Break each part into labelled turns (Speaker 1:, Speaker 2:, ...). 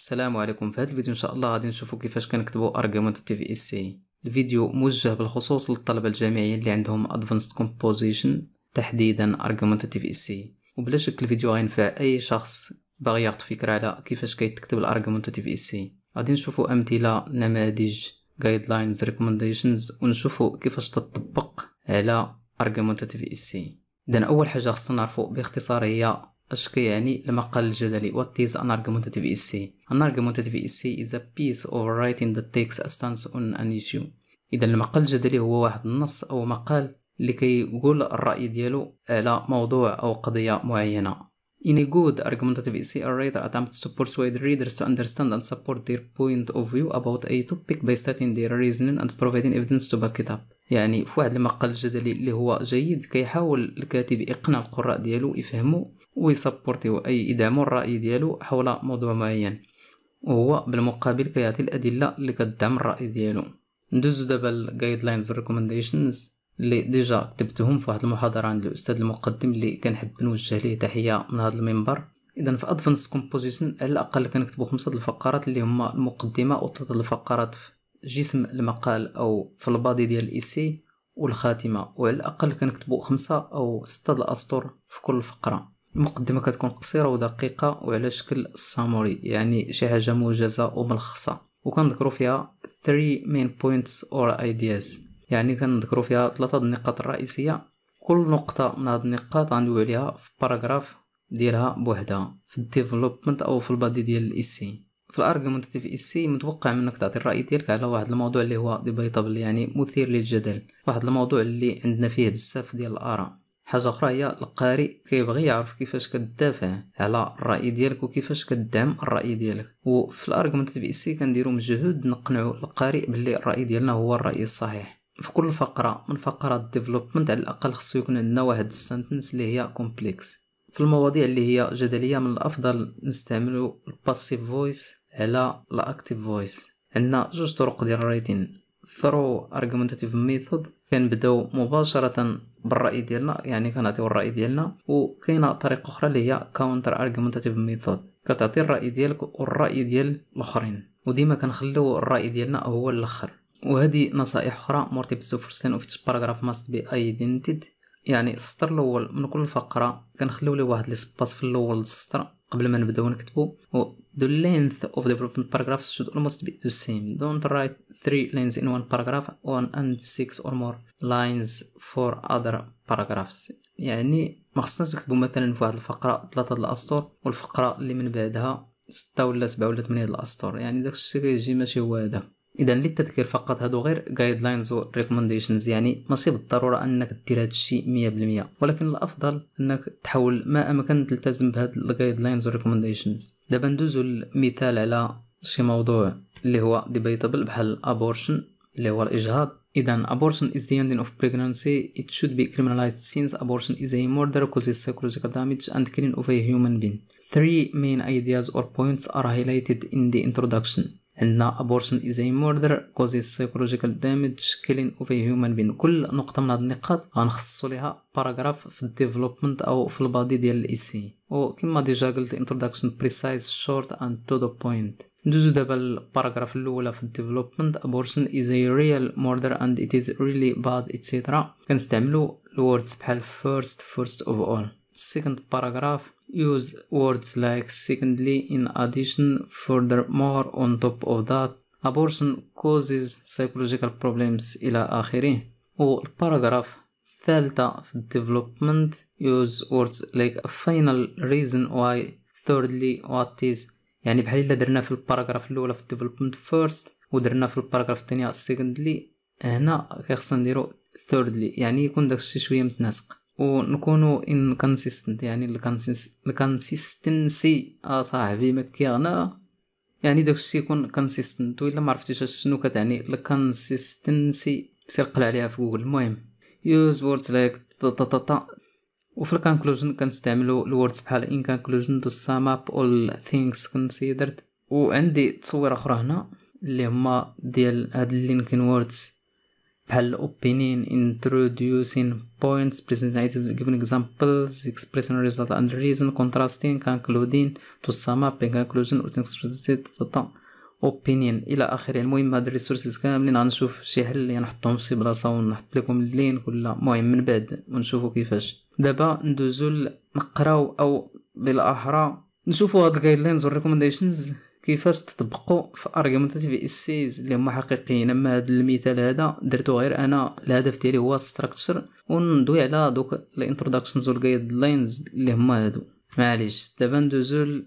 Speaker 1: السلام عليكم في هذا الفيديو ان شاء الله غادي نشوفوا كيفاش كنكتبوا اس اي الفيديو موجه بالخصوص للطلبه الجامعيين اللي عندهم ادفانسد كومبوزيشن تحديدا اس اي وبلا شك الفيديو غينفع اي شخص باغي ياخذ فكره على كيفاش كيتكتب اس اي غادي نشوفوا امثله نماذج لاينز ريكومنديشنز ونشوفوا كيفاش تطبق على اس اي اذا اول حاجه خصنا نعرفوا باختصار هي أشكي يعني المقال الجدلي What is an argumentative essay An argumentative essay is a piece of writing that takes a stance on an issue إذا المقال الجدلي هو واحد النص أو مقال لكي يقول الرأي ديالو على موضوع أو قضية معينة In a good argumentative essay, a writer attempts to persuade readers to understand and support their point of view about a topic by stating their reasoning and providing evidence to back it up. يعني في واحد المقال الجدلي اللي هو جيد كيحاول الكاتب يقنع القراء ديالو يفهموا ويسبورتيو أي يدعمو الرأي ديالو حول موضوع معين وهو بالمقابل كيعطي الأدلة اللي كدعم الرأي ديالو ندوزو دابا للجايد لاينز ريكومنديشنز اللي ديجا كتبتهم في واحد المحاضرة عند الأستاذ المقدم اللي كنحب نوجه ليه تحية من هذا المنبر اذا في ادفانس كومبوزيشن على الاقل كنكتبوا خمسه الفقرات اللي هما المقدمه وثلاثه الفقرات في جسم المقال او في البادي ديال الايسي e والخاتمه وعلى الاقل كنكتبوا خمسه او سته الاسطر في كل فقره المقدمة كتكون قصيرة ودقيقة وعلى شكل ساموري يعني شي حاجة موجزة وملخصة وكنذكرو فيها 3 main points or ideas يعني كنذكرو فيها ثلاثة النقاط الرئيسية كل نقطة من هاد النقاط غندويو عليها في باراغراف ديالها بوحدها في الديفلوبمنت او في البادي ديال الايسي e في الارغومنتيف ايسي e متوقع منك تعطي الراي ديالك على واحد الموضوع اللي هو ديبيتابل يعني مثير للجدل واحد الموضوع اللي عندنا فيه بزاف ديال الاراء حاجه اخرى هي القارئ كيبغي يعرف كيفاش كتدافع على الراي ديالك وكيفاش كتدعم الراي ديالك وفي الارغمنت بي سي كنديروا مجهود نقنعوا القارئ باللي الراي ديالنا هو الراي الصحيح في كل فقره من فقرات ديفلوبمنت على الاقل خصو يكون عندنا واحد السنتنس اللي هي كومبلكس في المواضيع اللي هي جدليه من الافضل نستعملوا الباسيف فويس على الاكتيف فويس عندنا جوج طرق ديال الرايتين through argumentative method كنبداو مباشرة بالرأي ديالنا يعني كنعطيو الرأي ديالنا وكاينة طريقة أخرى اللي هي كاونتر ارغومنتاتيف ميثود كتعطي الرأي ديالك والرأي ديال الآخرين وديما كنخليو الرأي ديالنا هو الآخر وهذه نصائح أخرى more في to understand of each paragraph must be يعني السطر الاول من كل فقره كنخليو ليه واحد ليسباس في الاول السطر قبل ما نبداو نكتبو و the length of development paragraphs should almost be the same don't write three lines in one paragraph one and six or more lines for other paragraphs يعني ما خصناش نكتبو مثلا في واحد الفقره ثلاثه ديال الاسطر والفقره اللي من بعدها ستة ولا سبعة ولا ثمانية ديال الاسطر يعني داك الشيء كيجي ماشي هو هذا اذا للتذكير فقط هادو غير جايدلاينز لاينز ريكومنديشنز يعني ماشي بالضروره انك دير هادشي 100% ولكن الافضل انك تحاول ما امكن تلتزم بهاد الجايدلاينز لاينز ريكومنديشنز دابا ندوزو المثال على شي موضوع اللي هو ديبيتابل بحال الابورشن اللي هو الاجهاض إذا abortion is the ending of pregnancy. It should be criminalized since abortion is a murder causes psychological damage and killing of a human being. Three main ideas or points are highlighted in the introduction. هنا ابورشن از اي موردر كوزي سايكولوجيكال دامج كيلين اوف هيومن بين كل نقطه من هاد النقاط غنخصصوا ليها باراغراف في الديفلوبمنت او في البادي ديال الاسي e وكما ديجا قلت انتروداكشن بريسايز شورت اند تو ذا بوينت ندوزو دابا للباراغراف الاولى في الديفلوبمنت ابورشن از اي ريال موردر اند ات از ريلي باد اتسيترا كنستعملوا الوردز بحال فيرست فيرست اوف اول سيكند باراغراف Use words like secondly, in addition, furthermore, on top of that, abortion causes psychological problems إلى آخره والباراغراف الثالثة في development use words like a final reason why thirdly what is يعني بحال إلا درنا في الباراغراف الأولى في development first ودرنا في الباراغراف الثانية secondly هنا خصنا نديرو thirdly يعني يكون داكشي شوية متناسق ونكونوا ان كونسيستنت يعني الكونسيستنسي اصاحبي آه، ما كيغنى يعني داكشي يكون كونسيستنت ولا ما عرفتيش شنو كتعني الكونسيستنسي سير قلع عليها في جوجل المهم يوز ووردز لايك تا وفي الكونكلوجن كنستعملو الوردز بحال ان كونكلوجن تو سام اب اول ثينكس كونسيدرد وعندي تصوير اخرى هنا اللي هما ديال هاد اللينكين ووردز بحال opinion introducing points presenting items giving examples expressing result and reason contrasting concluding to sum up in conclusion or the opinion الى اخره المهم هاد الريسورسز كاملين غنشوف شي حل اللي نحطهم في بلاصه ونحط لكم اللين كل مهم من بعد ونشوفوا كيفاش دابا ندوزو نقراو او بالاحرى نشوفوا هاد الجايدلاينز والريكومنديشنز كيفاش تطبقوا في ارغيومنتاتيف اسيز اللي هما حقيقيين اما هذا المثال هذا درتو غير انا الهدف ديالي هو ستراكشر وندوي على دوك الانتروداكشنز والجايد لاينز اللي هما هادو معليش دابا ندوزو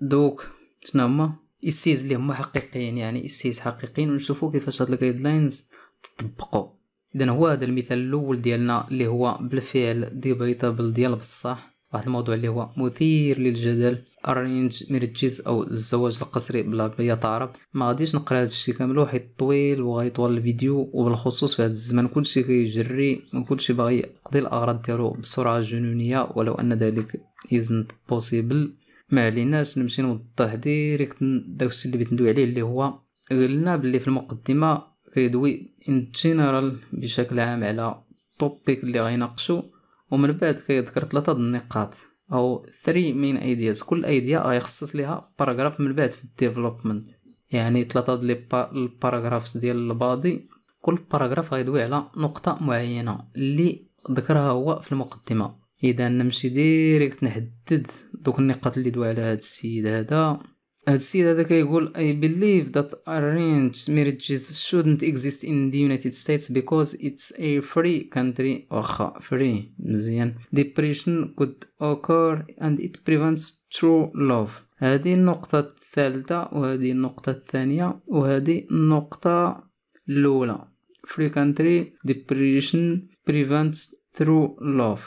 Speaker 1: دوك شنو هما اسيز اللي هما حقيقيين يعني اسيز حقيقيين ونشوفوا كيفاش هاد الجايد لاينز تطبقوا اذا هو هذا المثال الاول ديالنا اللي هو بالفعل ديبيتابل ديال بصح واحد الموضوع اللي هو مثير للجدل الرينج ميرجيز او الزواج القسري بلا بيا تعرف ما غاديش نقرا هادشي كامل حيت طويل وغيطول الفيديو وبالخصوص في هاد الزمن كلشي كيجري وكلشي كلشي باغي يقضي الاغراض ديالو بسرعه جنونيه ولو ان ذلك isn't possible ما عليناش نمشي نوضح ديريكت داكشي اللي بغيت ندوي عليه اللي هو قلنا باللي في المقدمه كيدوي ان جينيرال بشكل عام على التوبيك اللي غيناقشو ومن بعد كيذكر ثلاثة النقاط او ثري مين ايدياز كل ايديا غيخصص ليها باراغراف من بعد في الديفلوبمنت يعني ثلاثة ديال الباراغرافز ديال البادي كل باراغراف غيدوي على نقطة معينة اللي ذكرها هو في المقدمة اذا نمشي ديريكت نحدد دوك النقاط اللي دوي على هاد السيد هذا I see that هذا كيقول I believe that arranged marriages shouldn't exist in the United States because it's a free country واخا free مزيان depression could occur and it prevents true love هذه النقطة الثالثة وهذه النقطة الثانية وهذه النقطة الأولى free country depression prevents true love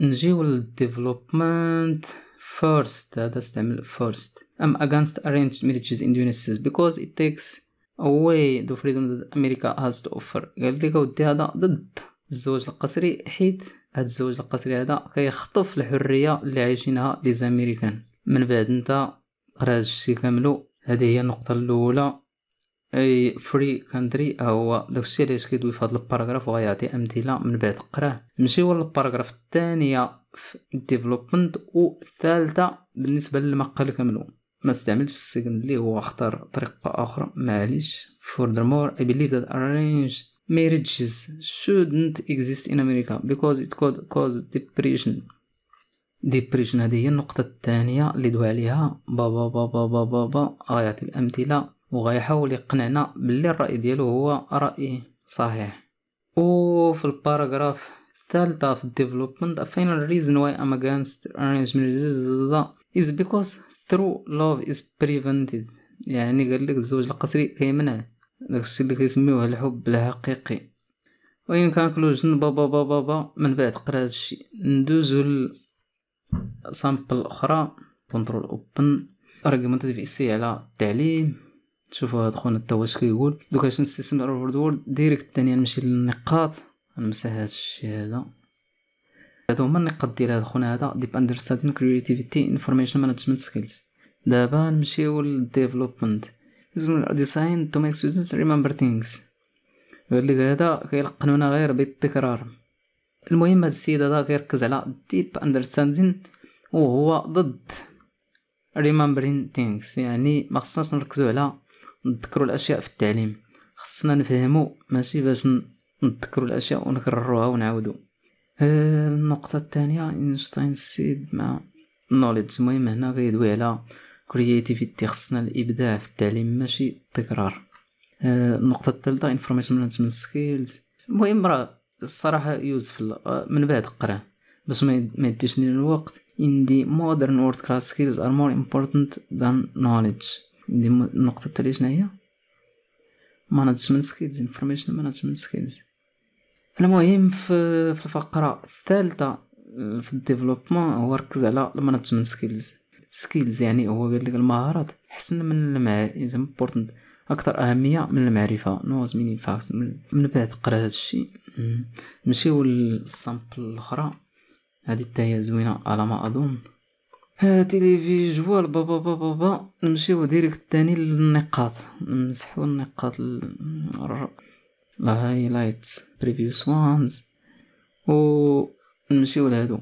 Speaker 1: نجيو development. first هذا uh, استعمل first I'm against arranged marriages in the United States because it takes away the freedom that America has to offer قال لك ودي هذا ضد الزواج القسري حيت هاد الزواج القسري هذا كيخطف الحريه اللي عايشينها لي زاميريكان من بعد انت قرات شي كاملو هذه هي النقطه الاولى اي فري كانتري هو داكشي علاش كيدوي في هاد الباراغراف وغيعطي امثله من بعد قراه نمشيو للباراغراف الثانيه في الديفلوبمنت والثالثه بالنسبه للمقال كامل ما استعملش السيجن اللي هو اختار طريقه اخرى معليش furthermore i believe that ارينج marriages shouldn't exist in america because it could cause depression depression هذه هي النقطه الثانيه اللي دوا عليها بابا بابا بابا بابا غيعطي الامثله وغيحاول يقنعنا باللي الراي ديالو هو راي صحيح وفي الباراغراف الثالثة في الديفلوبمنت the final reason why I'm against arranged marriages is because through love is prevented يعني قال لك الزوج القسري كيمنع داكشي اللي كيسميوه الحب الحقيقي وين كلوجن بابا بابا بابا من بعد قرا هادشي ندوزو ل سامبل اخرى كنترول اوبن اي سي على التعليم شوفوا هاد خونا تا واش كيقول دوكا شنو اوفر وورد ديريكت ثاني نمشي للنقاط نمسح الشيء هذا هادو هما النقاط ديال هاد خونا هذا ديب اندرستاندين كرياتيفيتي انفورميشن مانجمنت سكيلز دابا نمشيو للديفلوبمنت لازم ديزاين تو ميك سوزنس ريمبر ثينكس قال لك هذا كيلقنونا غير بالتكرار المهم هاد السيد هذا كيركز على ديب اندرستاندين وهو ضد ريمبرين ثينكس يعني ما خصناش نركزو على نذكروا الاشياء في التعليم خصنا نفهمو ماشي باش ن... نتذكروا الاشياء ونكرروها ونعاودوا آه النقطه الثانيه اينشتاين سيد مع نوليدج المهم هنا غيدوي على كرياتيفيتي خصنا الابداع في التعليم ماشي التكرار آه النقطه الثالثه انفورميشن مانجمنت سكيلز المهم راه الصراحه يوسف آه، من بعد قراه باش ما يديش لينا الوقت in مودرن وورد كلاس سكيلز ار مور more important نوليدج knowledge النقطه التاليه شناهي مانجمنت سكيلز انفورميشن مانجمنت سكيلز المهم في, في الفقرة الثالثة آه، في الديفلوبمون هو ركز على المانجمنت سكيلز سكيلز يعني هو قال لك المهارات حسن من المعرفة يعني اكثر اهميه من المعرفه نوز مين فاكس من بعد قرا هذا الشيء نمشيو للسامبل الاخرى هذه حتى هي زوينه على ما اظن تيليفيجوال بابا بابا بابا نمشيو ديريكت تاني للنقاط نمسحو النقاط الهايلايتس بريفيوس وانز و نمشيو لهادو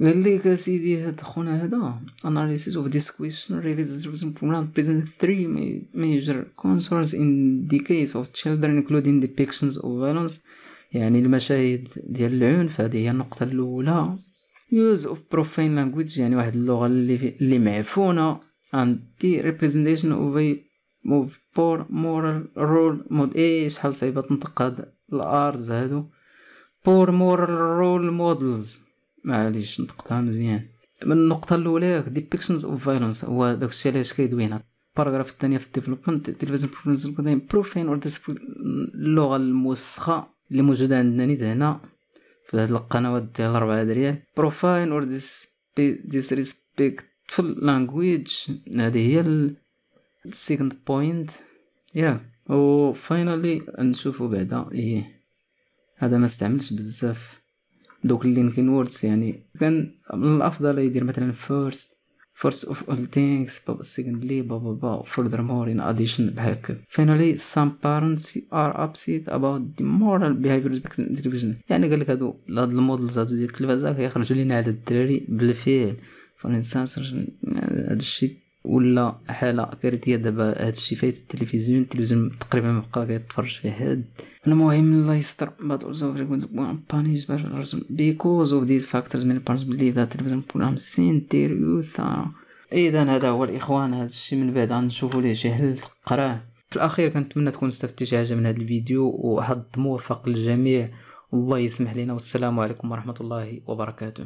Speaker 1: قال لك اسيدي هاد خونا هذا analysis of this question reveals around present three major concerns in the case of children including depictions of violence يعني المشاهد ديال العنف هذه هي النقطة الأولى use of profane language يعني واحد اللغة اللي, اللي معفونة and the representation of a موف بور مورال رول مود اي شحال صعيبة تنطق هاد الارز هادو بور مورال رول مودلز معليش نطقتها مزيان من النقطة الأولى ديبيكشنز اوف فايلنس هو داكشي علاش كيدوي هنا الباراغراف الثانية في الديفلوبمنت تلفزيون بروفينس القديم بروفين اور اللغة الموسخة اللي موجودة عندنا نيت هنا في هاد القنوات ديال ربعة دريال بروفاين اور ديسريسبكتفول لانجويج هادي هي السيكند بوينت يا او فاينالي نشوفو بعدا ايه هذا ما استعملش بزاف دوك اللينكين ووردز يعني كان من الافضل يدير مثلا فورس first of all things بابا لي بابا بابا مور ان اديشن بحال هكا فاينالي سام بارنتس ار ابسيت اباوت دي مورال behavior television يعني قال لك هادو هاد المودلز هادو ديال التلفازه كيخرجوا لينا على الدراري بالفعل فور انسانس هاد الشيء ولا حاله كارثيه دابا هادشي فايت التلفزيون التلفزيون تقريبا مابقى كيتفرج فيه هاد المهم الله يستر بعض بانيش باش بيكوز اوف ديز فاكتورز من بارز بلي ذا التلفزيون سين سينتيريو ثار اذا هذا هو الاخوان هادشي الشيء من بعد غنشوفوا ليه شي حل تقراه في الاخير كنتمنى تكون استفدتي شي حاجه من هذا الفيديو وحظ موفق للجميع والله يسمح لنا والسلام عليكم ورحمه الله وبركاته